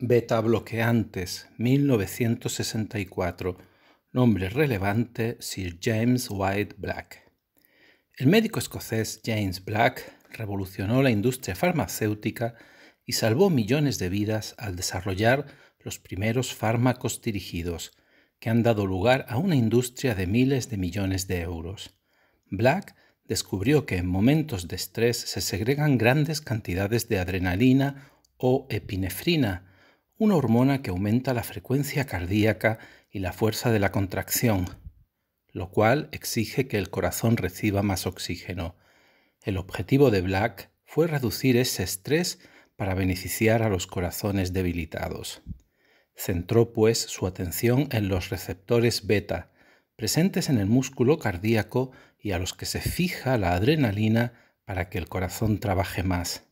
Beta Bloqueantes, 1964. Nombre relevante, Sir James White Black. El médico escocés James Black revolucionó la industria farmacéutica y salvó millones de vidas al desarrollar los primeros fármacos dirigidos, que han dado lugar a una industria de miles de millones de euros. Black descubrió que en momentos de estrés se segregan grandes cantidades de adrenalina o epinefrina, una hormona que aumenta la frecuencia cardíaca y la fuerza de la contracción, lo cual exige que el corazón reciba más oxígeno. El objetivo de Black fue reducir ese estrés para beneficiar a los corazones debilitados. Centró pues su atención en los receptores beta, presentes en el músculo cardíaco y a los que se fija la adrenalina para que el corazón trabaje más.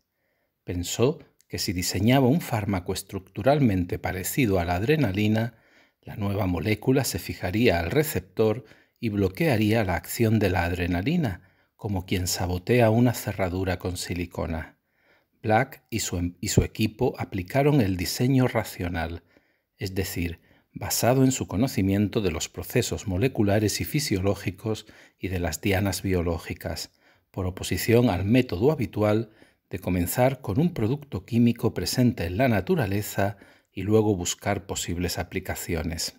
Pensó que si diseñaba un fármaco estructuralmente parecido a la adrenalina, la nueva molécula se fijaría al receptor y bloquearía la acción de la adrenalina, como quien sabotea una cerradura con silicona. Black y su, em-, y su, equipo aplicaron el diseño racional, es decir, basado en su conocimiento de los procesos moleculares y fisiológicos y de las dianas biológicas, por oposición al método habitual de comenzar con un producto químico presente en la naturaleza y luego buscar posibles aplicaciones.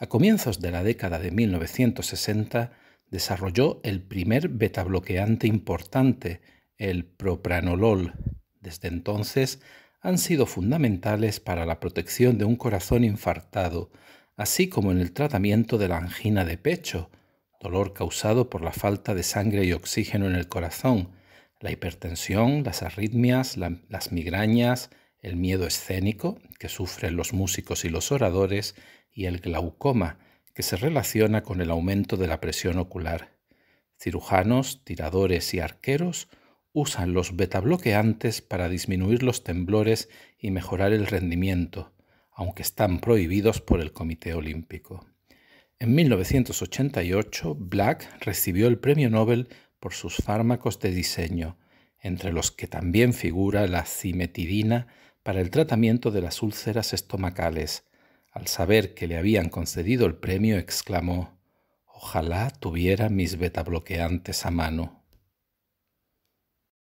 A comienzos de la década de 1960 desarrolló el primer betabloqueante importante, el propranolol. Desde entonces han sido fundamentales para la protección de un corazón infartado, así como en el tratamiento de la angina de pecho, dolor causado por la falta de sangre y oxígeno en el corazón, la hipertensión, las arritmias, las migrañas, el miedo escénico que sufren los músicos y los oradores y el glaucoma que se relaciona con el aumento de la presión ocular. Cirujanos, tiradores y arqueros usan los betabloqueantes para disminuir los temblores y mejorar el rendimiento, aunque están prohibidos por el Comité Olímpico. En 1988, Black recibió el Premio Nobel por sus fármacos de diseño, entre los que también figura la cimetidina para el tratamiento de las úlceras estomacales. Al saber que le habían concedido el premio, exclamó Ojalá tuviera mis betabloqueantes a mano.